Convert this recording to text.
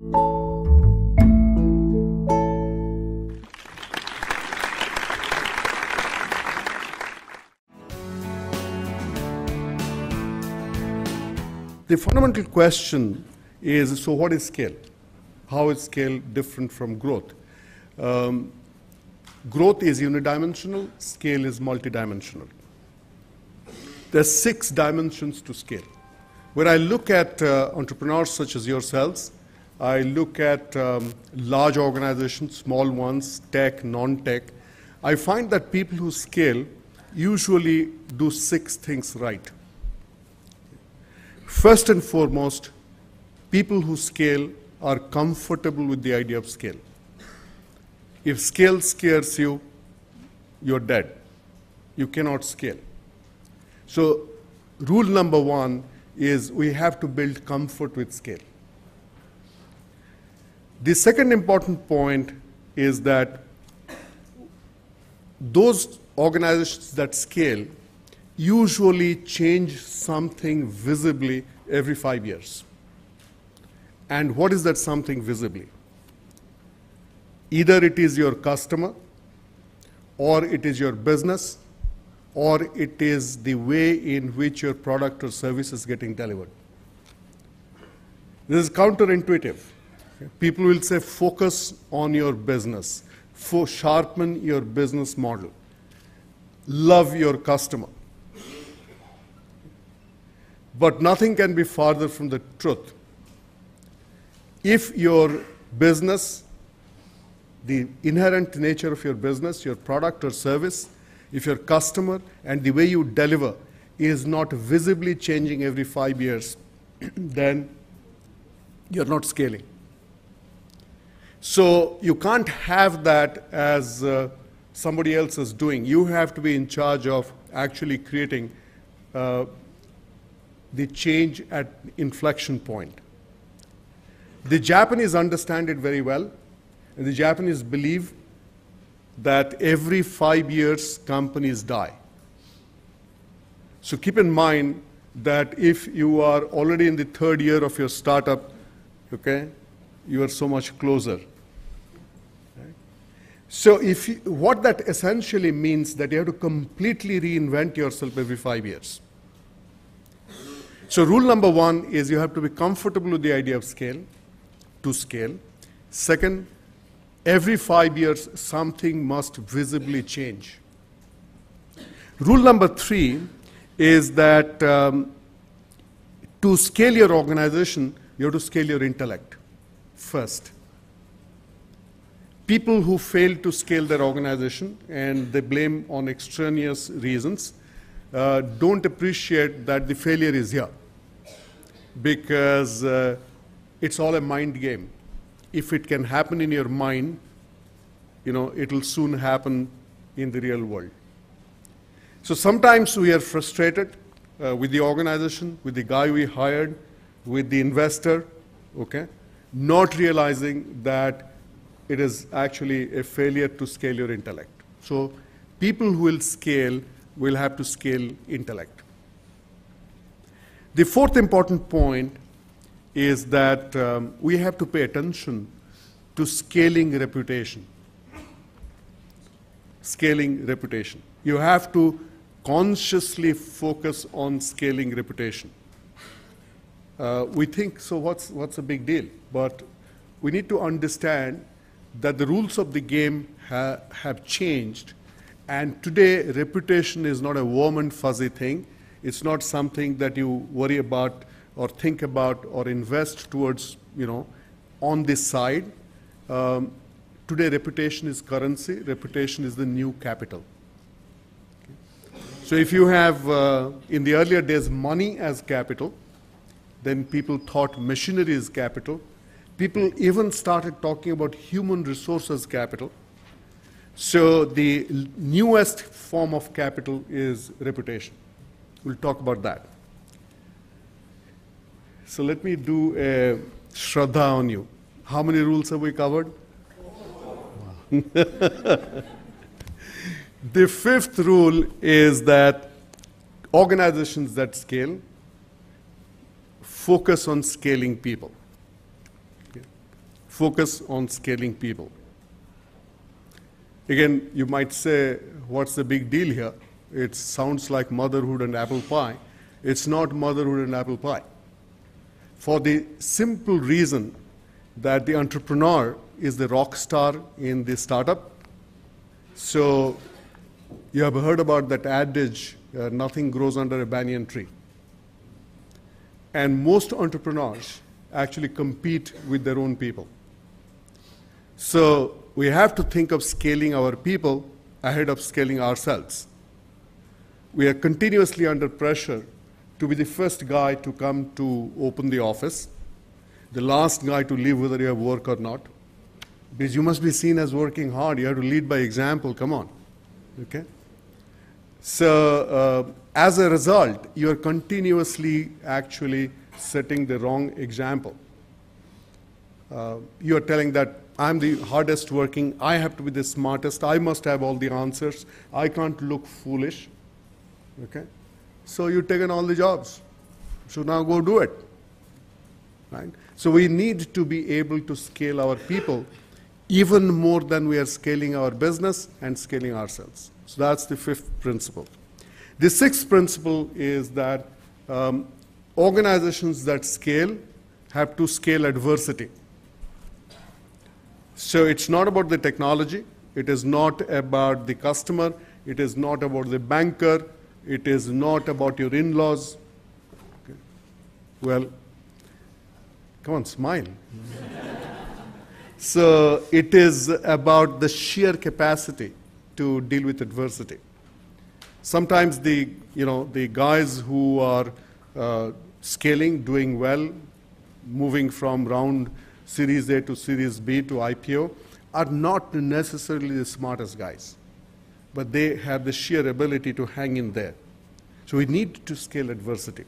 The fundamental question is so, what is scale? How is scale different from growth? Um, growth is unidimensional, scale is multidimensional. There are six dimensions to scale. When I look at uh, entrepreneurs such as yourselves, I look at um, large organizations, small ones, tech, non tech. I find that people who scale usually do six things right. First and foremost, people who scale are comfortable with the idea of scale. If scale scares you, you're dead. You cannot scale. So, rule number one is we have to build comfort with scale. The second important point is that those organizations that scale usually change something visibly every five years. And what is that something visibly? Either it is your customer, or it is your business, or it is the way in which your product or service is getting delivered. This is counterintuitive People will say, focus on your business, for sharpen your business model, love your customer. But nothing can be farther from the truth. If your business, the inherent nature of your business, your product or service, if your customer and the way you deliver is not visibly changing every five years, then you're not scaling. So you can't have that as uh, somebody else is doing. You have to be in charge of actually creating uh, the change at inflection point. The Japanese understand it very well. And the Japanese believe that every five years companies die. So keep in mind that if you are already in the third year of your startup, okay, you are so much closer. So if you, what that essentially means that you have to completely reinvent yourself every five years. So rule number one is you have to be comfortable with the idea of scale, to scale. Second, every five years something must visibly change. Rule number three is that um, to scale your organization, you have to scale your intellect first people who fail to scale their organization and they blame on extraneous reasons uh, don't appreciate that the failure is here because uh, it's all a mind game. If it can happen in your mind, you know, it'll soon happen in the real world. So sometimes we are frustrated uh, with the organization, with the guy we hired, with the investor, okay, not realizing that it is actually a failure to scale your intellect. So people who will scale will have to scale intellect. The fourth important point is that um, we have to pay attention to scaling reputation. Scaling reputation. You have to consciously focus on scaling reputation. Uh, we think, so what's, what's a big deal? But we need to understand that the rules of the game ha have changed. And today, reputation is not a warm and fuzzy thing. It's not something that you worry about or think about or invest towards, you know, on this side. Um, today, reputation is currency. Reputation is the new capital. So if you have, uh, in the earlier days, money as capital, then people thought machinery is capital. People even started talking about human resources capital. So the newest form of capital is reputation. We'll talk about that. So let me do a Shraddha on you. How many rules have we covered? the fifth rule is that organizations that scale focus on scaling people focus on scaling people. Again, you might say, what's the big deal here? It sounds like motherhood and apple pie. It's not motherhood and apple pie. For the simple reason that the entrepreneur is the rock star in the startup. So you have heard about that adage, uh, nothing grows under a banyan tree. And most entrepreneurs actually compete with their own people. So we have to think of scaling our people ahead of scaling ourselves. We are continuously under pressure to be the first guy to come to open the office, the last guy to leave whether you have work or not. Because you must be seen as working hard. You have to lead by example. Come on. Okay? So, uh, as a result, you are continuously actually setting the wrong example. Uh, you are telling that I'm the hardest working, I have to be the smartest, I must have all the answers, I can't look foolish. Okay? So you've taken all the jobs. So now go do it. Right? So we need to be able to scale our people even more than we are scaling our business and scaling ourselves. So that's the fifth principle. The sixth principle is that um, organizations that scale have to scale adversity. So it's not about the technology, it is not about the customer, it is not about the banker, it is not about your in laws. Okay. Well, come on, smile. so it is about the sheer capacity to deal with adversity. Sometimes the, you know, the guys who are uh, scaling, doing well, moving from round Series A to Series B to IPO, are not necessarily the smartest guys, but they have the sheer ability to hang in there. So we need to scale adversity.